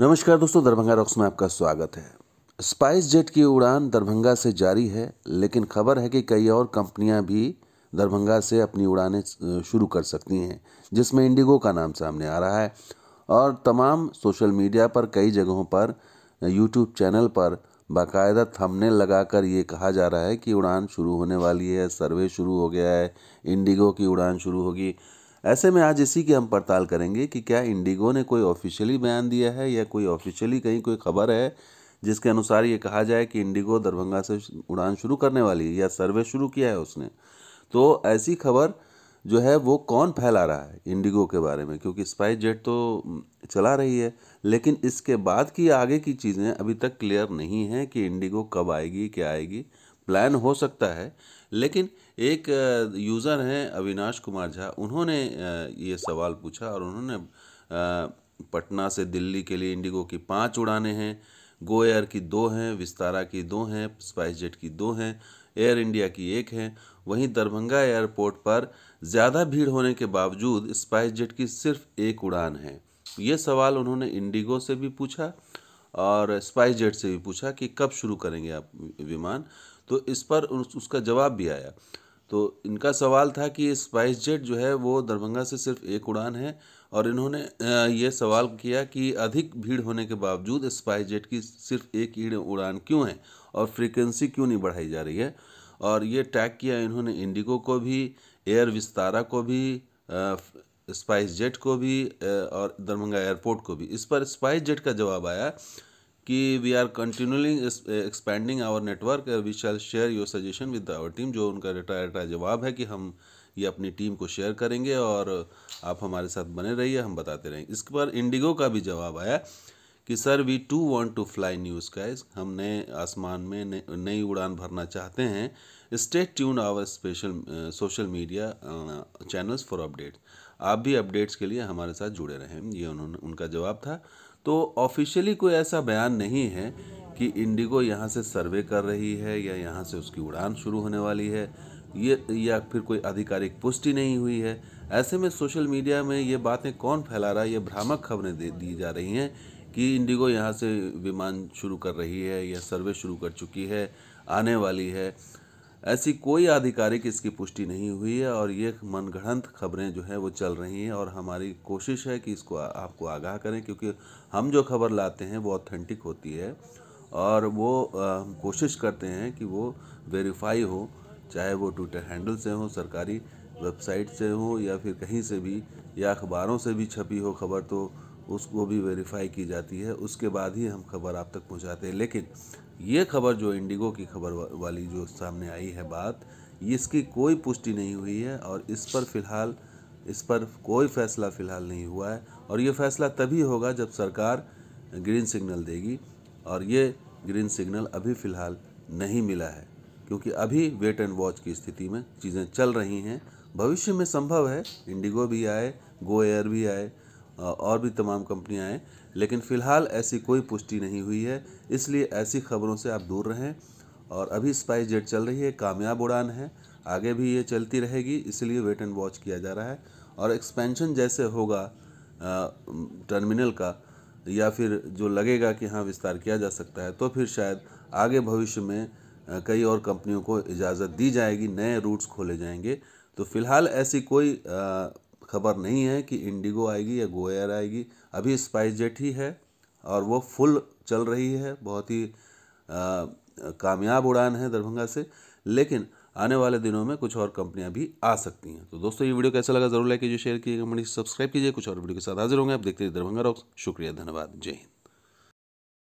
नमस्कार दोस्तों दरभंगा रॉक्स में आपका स्वागत है स्पाइस जेट की उड़ान दरभंगा से जारी है लेकिन खबर है कि कई और कंपनियां भी दरभंगा से अपनी उड़ानें शुरू कर सकती हैं जिसमें इंडिगो का नाम सामने आ रहा है और तमाम सोशल मीडिया पर कई जगहों पर यूट्यूब चैनल पर बाकायदा लगा लगाकर ये कहा जा रहा है कि उड़ान शुरू होने वाली है सर्वे शुरू हो गया है इंडिगो की उड़ान शुरू होगी ऐसे में आज इसी की हम पड़ताल करेंगे कि क्या इंडिगो ने कोई ऑफिशियली बयान दिया है या कोई ऑफिशियली कहीं कोई खबर है जिसके अनुसार ये कहा जाए कि इंडिगो दरभंगा से उड़ान शुरू करने वाली है या सर्वे शुरू किया है उसने तो ऐसी खबर जो है वो कौन फैला रहा है इंडिगो के बारे में क्योंकि स्पाइस जेट तो चला रही है लेकिन इसके बाद की आगे की चीज़ें अभी तक क्लियर नहीं हैं कि इंडिगो कब आएगी क्या आएगी प्लान हो सकता है लेकिन एक यूज़र हैं अविनाश कुमार झा उन्होंने ये सवाल पूछा और उन्होंने पटना से दिल्ली के लिए इंडिगो की पाँच उड़ाने हैं गो एयर की दो हैं विस्तारा की दो हैं स्पाइस जेट की दो हैं एयर इंडिया की एक है वहीं दरभंगा एयरपोर्ट पर ज़्यादा भीड़ होने के बावजूद स्पाइस जेट की सिर्फ एक उड़ान है ये सवाल उन्होंने इंडिगो से भी पूछा और स्पाइस जेट से भी पूछा कि कब शुरू करेंगे आप विमान तो इस पर उसका जवाब भी आया तो इनका सवाल था कि स्पाइस जेट जो है वो दरभंगा से सिर्फ एक उड़ान है और इन्होंने ये सवाल किया कि अधिक भीड़ होने के बावजूद स्पाइस जेट की सिर्फ एक ही उड़ान क्यों है और फ्रीक्वेंसी क्यों नहीं बढ़ाई जा रही है और ये टैग किया इन्होंने इंडिगो को भी एयर विस्तारा को भी स्पाइस जेट को भी और दरभंगा एयरपोर्ट को भी इस पर स्पाइस जेट का जवाब आया कि we are continuously expanding our network we shall share your suggestion with our team जो उनका रिटायर रटा जवाब है कि हम ये अपनी टीम को शेयर करेंगे और आप हमारे साथ बने रहिए हम बताते रहेंगे इस पर इंडिगो का भी जवाब आया कि sir we too want to fly new skies हम नए आसमान में नई उड़ान भरना चाहते हैं stay tuned our special social media channels for updates आप भी अपडेट्स के लिए हमारे साथ जुड़े रहें ये उन्होंने उनका जवाब था तो ऑफिशियली कोई ऐसा बयान नहीं है कि इंडिगो यहाँ से सर्वे कर रही है या यहाँ से उसकी उड़ान शुरू होने वाली है ये या फिर कोई आधिकारिक पुष्टि नहीं हुई है ऐसे में सोशल मीडिया में ये बातें कौन फैला रहा है ये भ्रामक खबरें दे दी जा रही हैं कि इंडिगो यहाँ से विमान शुरू कर रही है या सर्वे शुरू कर चुकी है आने वाली है ऐसी कोई आधिकारिक इसकी पुष्टि नहीं हुई है और ये मनगढ़ंत खबरें जो हैं वो चल रही हैं और हमारी कोशिश है कि इसको आपको आगाह करें क्योंकि हम जो खबर लाते हैं वो ऑथेंटिक होती है और वो हम कोशिश करते हैं कि वो वेरीफाई हो चाहे वो ट्विटर हैंडल से हो सरकारी वेबसाइट से हो या फिर कहीं से भी या अखबारों से भी छपी हो खबर तो उसको भी वेरीफाई की जाती है उसके बाद ही हम खबर आप तक पहुंचाते हैं लेकिन ये खबर जो इंडिगो की खबर वाली जो सामने आई है बात इसकी कोई पुष्टि नहीं हुई है और इस पर फिलहाल इस पर कोई फैसला फिलहाल नहीं हुआ है और ये फैसला तभी होगा जब सरकार ग्रीन सिग्नल देगी और ये ग्रीन सिग्नल अभी फ़िलहाल नहीं मिला है क्योंकि अभी वेट एंड वॉच की स्थिति में चीज़ें चल रही हैं भविष्य में संभव है इंडिगो भी आए गो एयर भी आए और भी तमाम कंपनियां हैं लेकिन फ़िलहाल ऐसी कोई पुष्टि नहीं हुई है इसलिए ऐसी खबरों से आप दूर रहें और अभी स्पाइस जेट चल रही है कामयाब उड़ान है आगे भी ये चलती रहेगी इसलिए वेट एंड वॉच किया जा रहा है और एक्सपेंशन जैसे होगा टर्मिनल का या फिर जो लगेगा कि हाँ विस्तार किया जा सकता है तो फिर शायद आगे भविष्य में कई और कंपनियों को इजाज़त दी जाएगी नए रूट्स खोले जाएंगे तो फिलहाल ऐसी कोई खबर नहीं है कि इंडिगो आएगी या गो एयर आएगी अभी स्पाइस जेट ही है और वो फुल चल रही है बहुत ही कामयाब उड़ान है दरभंगा से लेकिन आने वाले दिनों में कुछ और कंपनियां भी आ सकती हैं तो दोस्तों ये वीडियो कैसा लगा जरूर लाइक कीजिए शेयर कीजिए कमेंट सब्सक्राइब कीजिए कुछ और वीडियो के साथ हाजिर होंगे आप देखते रहिए दरभंगा रॉक्स शुक्रिया धन्यवाद जय हिंद